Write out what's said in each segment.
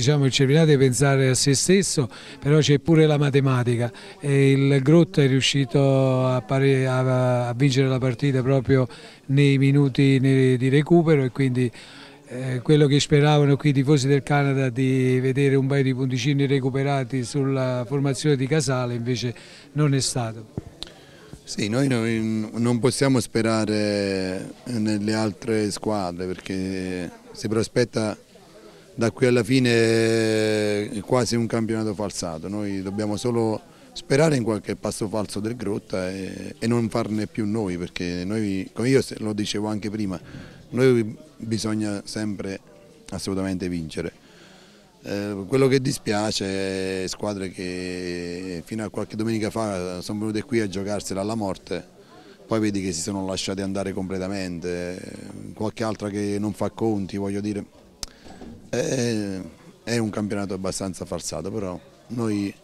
diciamo, il cervello deve pensare a se stesso, però c'è pure la matematica e il Grotta è riuscito a, pari, a, a vincere la partita proprio nei minuti di recupero e quindi eh, quello che speravano qui i tifosi del Canada di vedere un paio di punticini recuperati sulla formazione di Casale invece non è stato. Sì, noi non possiamo sperare nelle altre squadre perché si prospetta da qui alla fine è quasi un campionato falsato, noi dobbiamo solo sperare in qualche passo falso del Grotta e, e non farne più noi perché noi, come io lo dicevo anche prima, noi bisogna sempre assolutamente vincere. Eh, quello che dispiace è squadre che fino a qualche domenica fa sono venute qui a giocarsela alla morte, poi vedi che si sono lasciate andare completamente, qualche altra che non fa conti, voglio dire è, è un campionato abbastanza farsato, però noi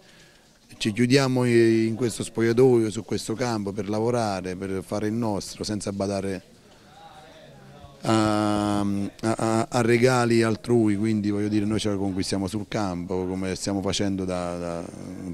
ci chiudiamo in questo spogliatoio, su questo campo per lavorare, per fare il nostro, senza badare a, a, a regali altrui, quindi voglio dire noi ce la conquistiamo sul campo come stiamo facendo da, da,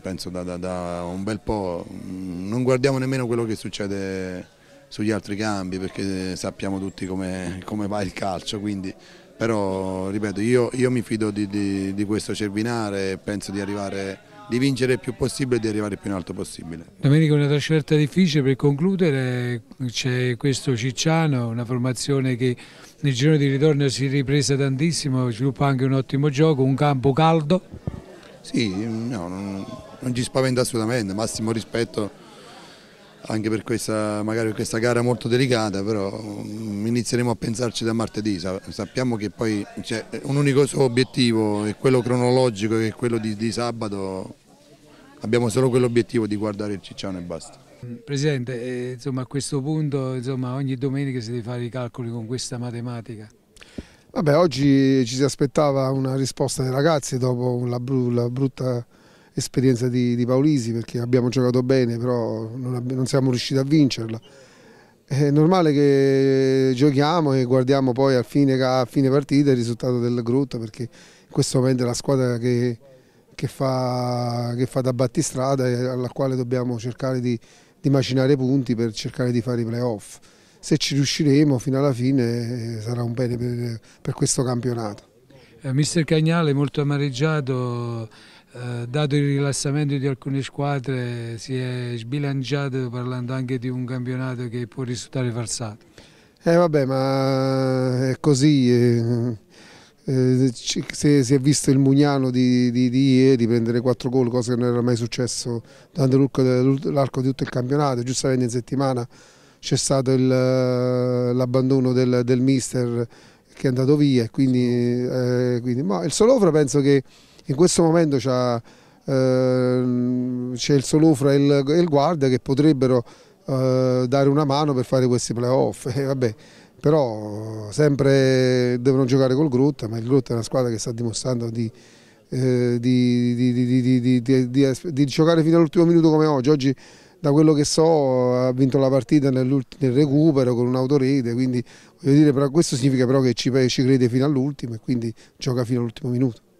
penso da, da, un bel po', non guardiamo nemmeno quello che succede sugli altri campi perché sappiamo tutti come, come va il calcio, quindi però ripeto io, io mi fido di, di, di questo Cervinare e penso di arrivare di vincere il più possibile e di arrivare il più in alto possibile. Domenico una trasferta difficile per concludere, c'è questo Cicciano, una formazione che nel girone di ritorno si è ripresa tantissimo, sviluppa anche un ottimo gioco, un campo caldo. Sì, no, non, non ci spaventa assolutamente, massimo rispetto anche per questa, per questa, gara molto delicata, però mm, inizieremo a pensarci da martedì, sappiamo che poi c'è cioè, un unico suo obiettivo, è quello cronologico è quello di, di sabato, abbiamo solo quell'obiettivo di guardare il cicciano e basta. Mm, presidente, eh, insomma, a questo punto insomma, ogni domenica si deve fare i calcoli con questa matematica. Vabbè, oggi ci si aspettava una risposta dei ragazzi dopo la brutta esperienza di, di, Paolisi perché abbiamo giocato bene però non, non siamo riusciti a vincerla. È normale che giochiamo e guardiamo poi a fine, a fine partita il risultato del grotta perché in questo momento è la squadra che, che, fa, che fa, da battistrada e alla quale dobbiamo cercare di, di macinare punti per cercare di fare i playoff. Se ci riusciremo fino alla fine eh, sarà un bene per, per questo campionato. Eh, mister Cagnale molto amareggiato eh, dato il rilassamento di alcune squadre si è sbilanciato parlando anche di un campionato che può risultare farsato. Eh vabbè ma eh, è così, eh, eh, si, si, è visto il Mugnano di, di, di ieri prendere quattro gol, cosa che non era mai successo durante l'arco di tutto il campionato, giustamente in settimana c'è stato eh, l'abbandono del, del, mister che è andato via, quindi, quindi ma il Solofra penso che in questo momento ehm, c'è ehm, il Solofra e il, il, Guarda che potrebbero eh, dare una mano per fare questi playoff, eh, vabbè, però sempre devono giocare col Grotta, ma il Grotta è una squadra che sta dimostrando di, eh, di, di, di giocare fino all'ultimo minuto come oggi, oggi da quello che so ha vinto la partita nel, nel recupero con un'autorete, quindi voglio dire, però questo significa però che ci, ci crede fino all'ultimo e quindi gioca fino all'ultimo minuto.